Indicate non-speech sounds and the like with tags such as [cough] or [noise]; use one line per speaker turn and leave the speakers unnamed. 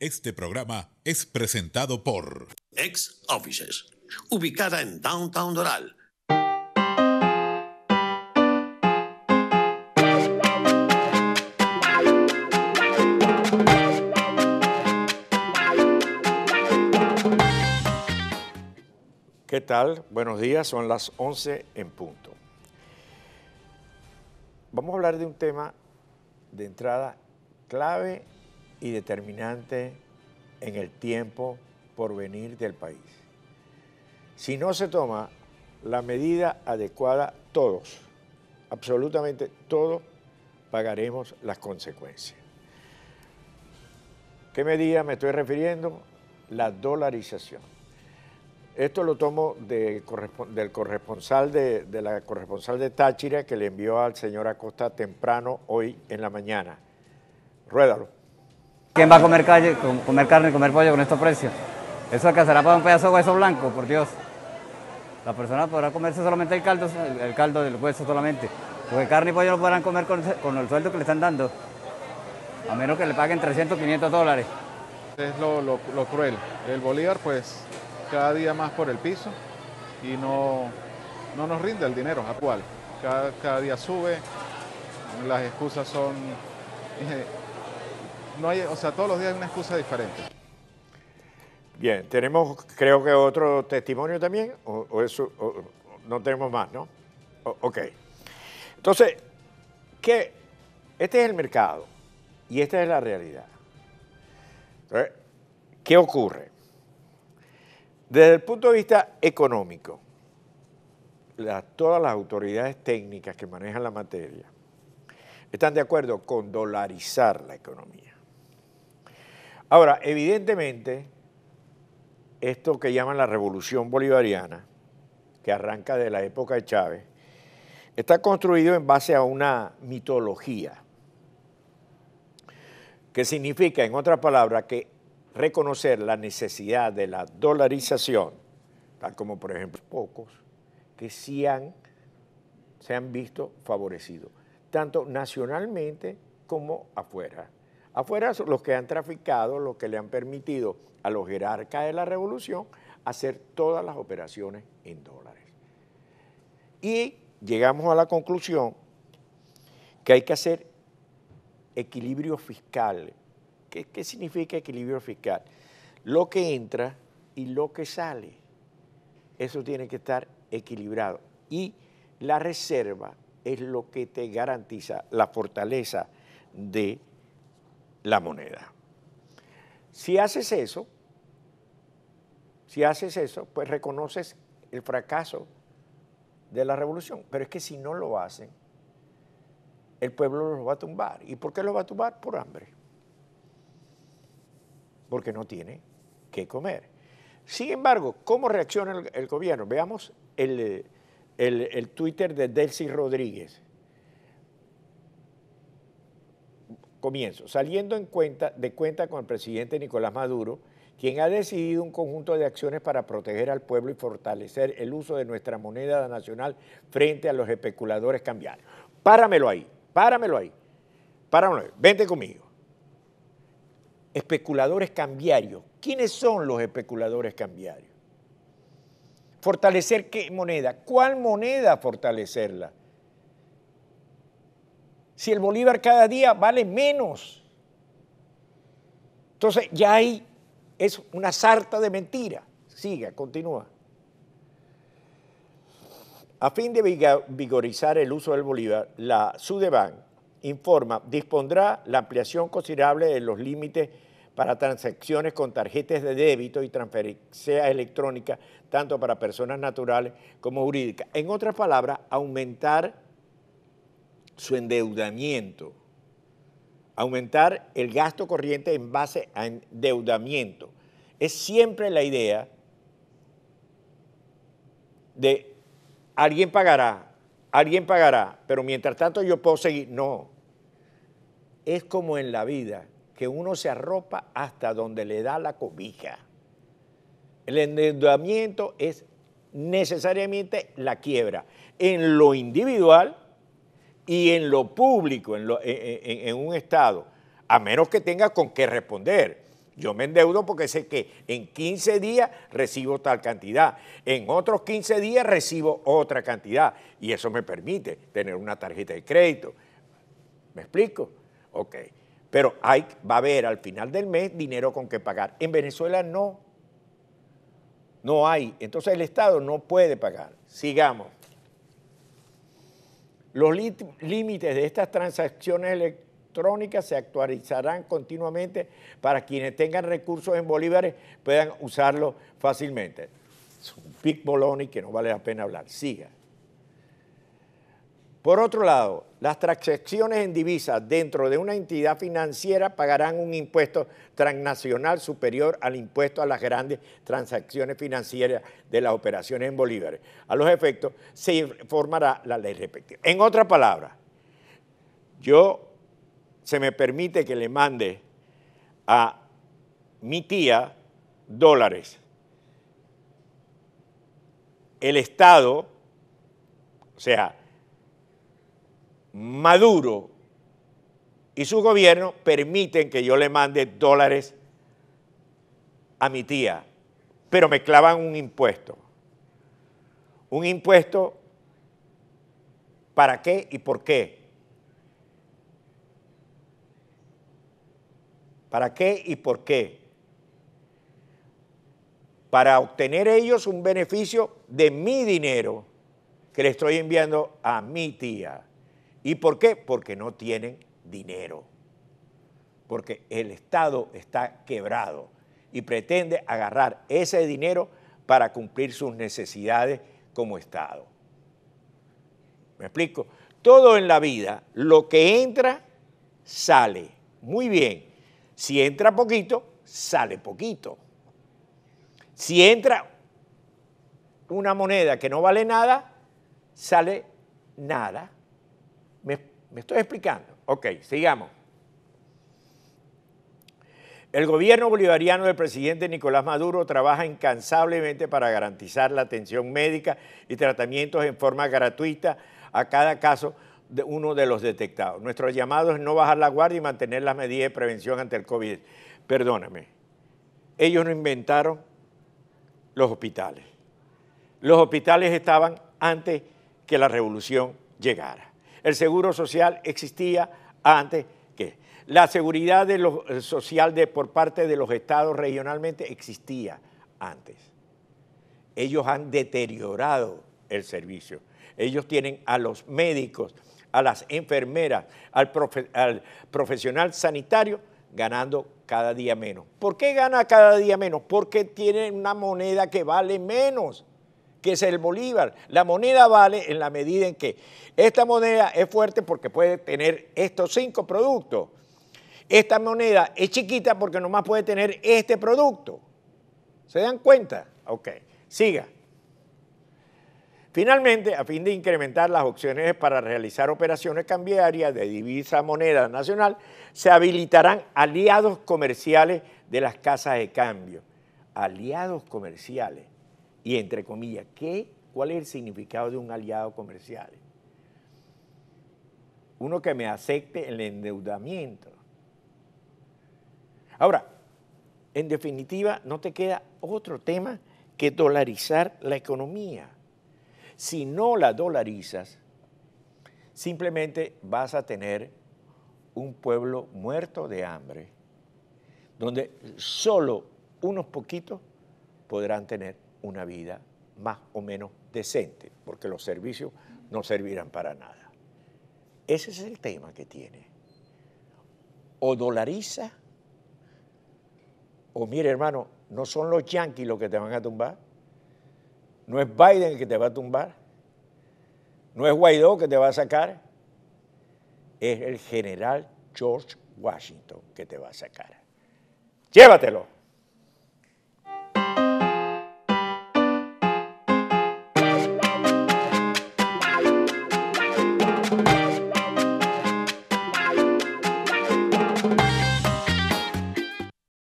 Este programa es presentado por Ex Offices, ubicada en Downtown Doral. ¿Qué tal? Buenos días, son las 11 en punto. Vamos a hablar de un tema de entrada clave y determinante en el tiempo por venir del país. Si no se toma la medida adecuada, todos, absolutamente todos, pagaremos las consecuencias. ¿Qué medida me estoy refiriendo? La dolarización. Esto lo tomo del corresponsal de, la corresponsal de Táchira que le envió al señor Acosta temprano hoy en la mañana. Ruédalo. ¿Quién va a comer, calle, comer carne, comer pollo con estos precios? ¿Eso alcanzará para un pedazo de hueso blanco? Por Dios. La persona podrá comerse solamente el caldo, el, caldo del hueso solamente. Porque carne y pollo no podrán comer con, el sueldo que le están dando. A menos que le paguen 300, 500 dólares. Es lo, cruel. El Bolívar, pues, cada día más por el piso y no, nos rinde el dinero actual. Cada, cada día sube, las excusas son [laughs] eh, no hay, o sea, todos los días hay una excusa diferente. Bien, tenemos creo que otro testimonio también, o, eso, no tenemos más, ¿no? ok. Entonces, qué este es el mercado y esta es la realidad. Eh, ¿qué ocurre? Desde el punto de vista económico, todas las autoridades técnicas que manejan la materia están de acuerdo con dolarizar la economía. Ahora, evidentemente, esto que llaman la revolución bolivariana, que arranca de la época de Chávez, está construido en base a una mitología, que significa, en otras palabras, que reconocer la necesidad de la dolarización, tal como por ejemplo pocos, que se han visto favorecidos, tanto nacionalmente como afuera. Afuera los que han traficado, los que le han permitido a los jerarcas de la revolución hacer todas las operaciones en dólares. Y llegamos a la conclusión que hay que hacer equilibrio fiscal. ¿Qué, ¿Qué, significa equilibrio fiscal? Lo que entra y lo que sale. Eso tiene que estar equilibrado. Y la reserva es lo que te garantiza la fortaleza de la moneda. Si haces eso, si haces eso, pues reconoces el fracaso de la revolución. Pero es que si no lo hacen, el pueblo los va a tumbar. ¿Y por qué los va a tumbar? Por hambre. Porque no tiene qué comer. Sin embargo, ¿cómo reacciona el, gobierno? Veamos el, el Twitter de Delcy Rodríguez comienzo, saliendo de cuenta con el presidente Nicolás Maduro, quien ha decidido un conjunto de acciones para proteger al pueblo y fortalecer el uso de nuestra moneda nacional frente a los especuladores cambiarios. Páramelo ahí, páramelo ahí, páramelo ahí, vente conmigo. Especuladores cambiarios. ¿Quiénes son los especuladores cambiarios? ¿Fortalecer qué moneda? ¿Cuál moneda fortalecerla? si el bolívar cada día vale menos. Entonces ya hay, es una sarta de mentira. Siga, continúa. A fin de vigorizar el uso del bolívar, la Sudeban informa, dispondrá la ampliación considerable de los límites para transacciones con tarjetas de débito y transferencia electrónica, tanto para personas naturales como jurídicas. En otras palabras, aumentar su endeudamiento, aumentar el gasto corriente en base a endeudamiento. Es siempre la idea de alguien pagará, alguien pagará, pero mientras tanto yo puedo seguir. No, es como en la vida, que uno se arropa hasta donde le da la cobija. El endeudamiento es necesariamente la quiebra. En lo individual, y en lo público, e, e, e, en, un Estado, a menos que tenga con qué responder. Yo me endeudo porque sé que en 15 días recibo tal cantidad, en otros 15 días recibo otra cantidad y eso me permite tener una tarjeta de crédito. ¿Me explico? Ok. Pero hay, va a haber al final del mes dinero con qué pagar. En Venezuela no. No hay. Entonces el Estado no puede pagar. Sigamos. Los límites de estas transacciones electrónicas se actualizarán continuamente para quienes tengan recursos en bolívares puedan usarlos fácilmente. Es un pic boloni que no vale la pena hablar. Siga. Por otro lado, las transacciones en divisas dentro de una entidad financiera pagarán un impuesto transnacional superior al impuesto a las grandes transacciones financieras de las operaciones en bolívares. A los efectos, se formará la ley respectiva. En otras palabras, yo se me permite que le mande a mi tía dólares. El Estado, o sea, Maduro y su gobierno permiten que yo le mande dólares a mi tía, pero me clavan un impuesto. Un impuesto para qué y por qué. ¿Para qué y por qué? Para obtener ellos un beneficio de mi dinero que le estoy enviando a mi tía. ¿Y por qué? Porque no tienen dinero. Porque el Estado está quebrado y pretende agarrar ese dinero para cumplir sus necesidades como Estado. ¿Me explico? Todo en la vida, lo que entra, sale. Muy bien. Si entra poquito, sale poquito. Si entra una moneda que no vale nada, sale nada. ¿Me, estoy explicando? Ok, sigamos. El gobierno bolivariano del presidente Nicolás Maduro trabaja incansablemente para garantizar la atención médica y tratamientos en forma gratuita a cada caso de uno de los detectados. Nuestro llamado es no bajar la guardia y mantener las medidas de prevención ante el COVID. Perdóname, ellos no inventaron los hospitales. Los hospitales estaban antes que la revolución llegara. El seguro social existía antes que. La seguridad eh, social de, por parte de los estados regionalmente existía antes. Ellos han deteriorado el servicio. Ellos tienen a los médicos, a las enfermeras, al, profesional sanitario ganando cada día menos. ¿Por qué gana cada día menos? Porque tiene una moneda que vale menos que es el bolívar. La moneda vale en la medida en que esta moneda es fuerte porque puede tener estos cinco productos. Esta moneda es chiquita porque nomás puede tener este producto. ¿Se dan cuenta? Ok, siga. Finalmente, a fin de incrementar las opciones para realizar operaciones cambiarias de divisa moneda nacional, se habilitarán aliados comerciales de las casas de cambio. Aliados comerciales. Y entre comillas, ¿qué, ¿cuál es el significado de un aliado comercial? Uno que me acepte el endeudamiento. Ahora, en definitiva, no te queda otro tema que dolarizar la economía. Si no la dolarizas, simplemente vas a tener un pueblo muerto de hambre, donde solo unos poquitos podrán tener una vida más o menos decente, porque los servicios no servirán para nada. Ese es el tema que tiene. O dolariza, o mire hermano, no son los yanquis los que te van a tumbar, no es Biden el que te va a tumbar, no es Guaidó que te va a sacar, es el general George Washington que te va a sacar. Llévatelo.